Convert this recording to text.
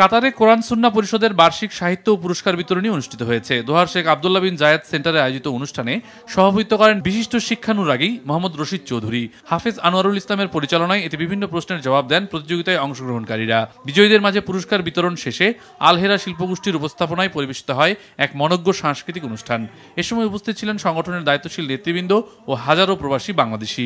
কাতারে কোরআন সুন্না পরিষদের বার্ষিক সাহিত্য ও পুরস্কার বিতরণী অনুষ্ঠিত হয়েছে দোহার শেখ আবদুল্লা বিন জায়দ সেন্টারে আয়োজিত অনুষ্ঠানে সভাপতিত্ব করেন বিশিষ্ট শিক্ষানুরাগী মোহাম্মদ রশিদ চৌধুরী হাফেজ আনোয়ারুল ইসলামের পরিচালনায় এতে বিভিন্ন প্রশ্নের জবাব দেন প্রতিযোগিতায় অংশগ্রহণকারীরা বিজয়ীদের মাঝে পুরস্কার বিতরণ শেষে আলহেরা শিল্পগোষ্ঠীর উপস্থাপনায় পরিবেশিত হয় এক মনজ্ঞ সাংস্কৃতিক অনুষ্ঠান এ সময় উপস্থিত ছিলেন সংগঠনের দায়িত্বশীল নেতৃবৃন্দ ও হাজারো প্রবাসী বাংলাদেশি